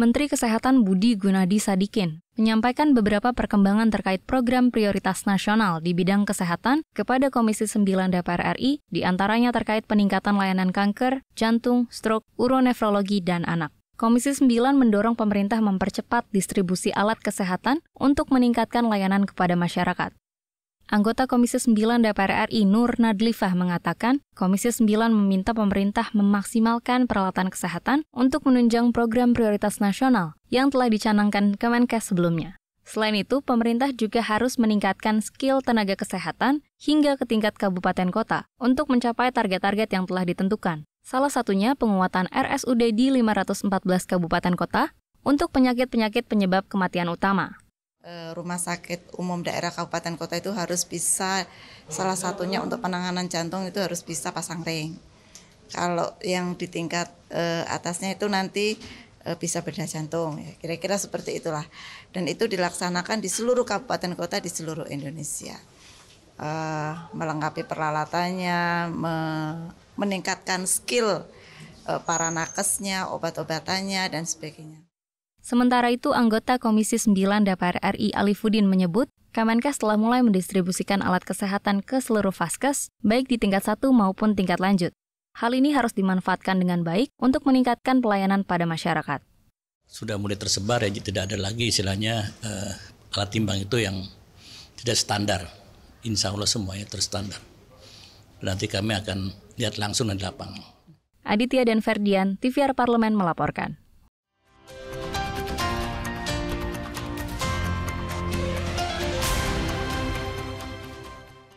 Menteri Kesehatan Budi Gunadi Sadikin menyampaikan beberapa perkembangan terkait program prioritas nasional di bidang kesehatan kepada Komisi 9 DPR RI, diantaranya terkait peningkatan layanan kanker, jantung, stroke, uronefrologi, dan anak. Komisi 9 mendorong pemerintah mempercepat distribusi alat kesehatan untuk meningkatkan layanan kepada masyarakat. Anggota Komisi 9 DPR RI Nur Nadlifah mengatakan, Komisi 9 meminta pemerintah memaksimalkan peralatan kesehatan untuk menunjang program prioritas nasional yang telah dicanangkan Kemenkes sebelumnya. Selain itu, pemerintah juga harus meningkatkan skill tenaga kesehatan hingga ke tingkat kabupaten kota untuk mencapai target-target yang telah ditentukan. Salah satunya penguatan RSUD di 514 kabupaten kota untuk penyakit-penyakit penyebab kematian utama. Eh, rumah sakit umum daerah kabupaten kota itu harus bisa salah satunya untuk penanganan jantung itu harus bisa pasang ring. Kalau yang di tingkat uh, atasnya itu nanti uh, bisa bedah jantung. Ya. Kira-kira seperti itulah. Dan itu dilaksanakan di seluruh kabupaten kota di seluruh Indonesia. Uh, melengkapi peralatannya, me meningkatkan skill uh, para nakesnya, obat-obatannya dan sebagainya. Sementara itu, anggota Komisi 9 DPR RI Ali Fudin menyebut, Kemenkes telah mulai mendistribusikan alat kesehatan ke seluruh vaskes, baik di tingkat satu maupun tingkat lanjut. Hal ini harus dimanfaatkan dengan baik untuk meningkatkan pelayanan pada masyarakat. Sudah mulai tersebar ya, tidak ada lagi istilahnya uh, alat timbang itu yang tidak standar. Insya Allah semuanya terstandar. Nanti kami akan lihat langsung di lapangan. Aditya dan Ferdian, TVR Parlemen melaporkan.